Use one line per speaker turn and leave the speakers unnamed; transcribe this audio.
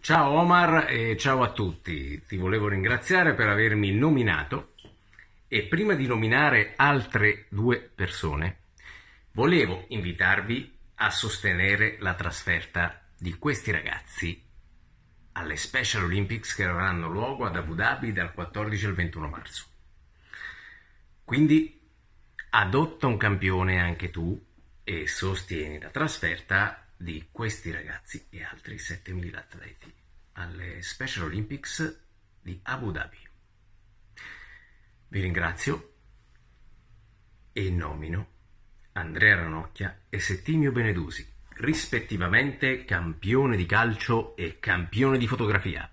Ciao Omar e ciao a tutti, ti volevo ringraziare per avermi nominato e prima di nominare altre due persone volevo invitarvi a sostenere la trasferta di questi ragazzi alle Special Olympics che avranno luogo ad Abu Dhabi dal 14 al 21 marzo. Quindi Adotta un campione anche tu e sostieni la trasferta di questi ragazzi e altri 7.000 atleti alle Special Olympics di Abu Dhabi. Vi ringrazio e nomino Andrea Ranocchia e Settimio Benedusi, rispettivamente campione di calcio e campione di fotografia.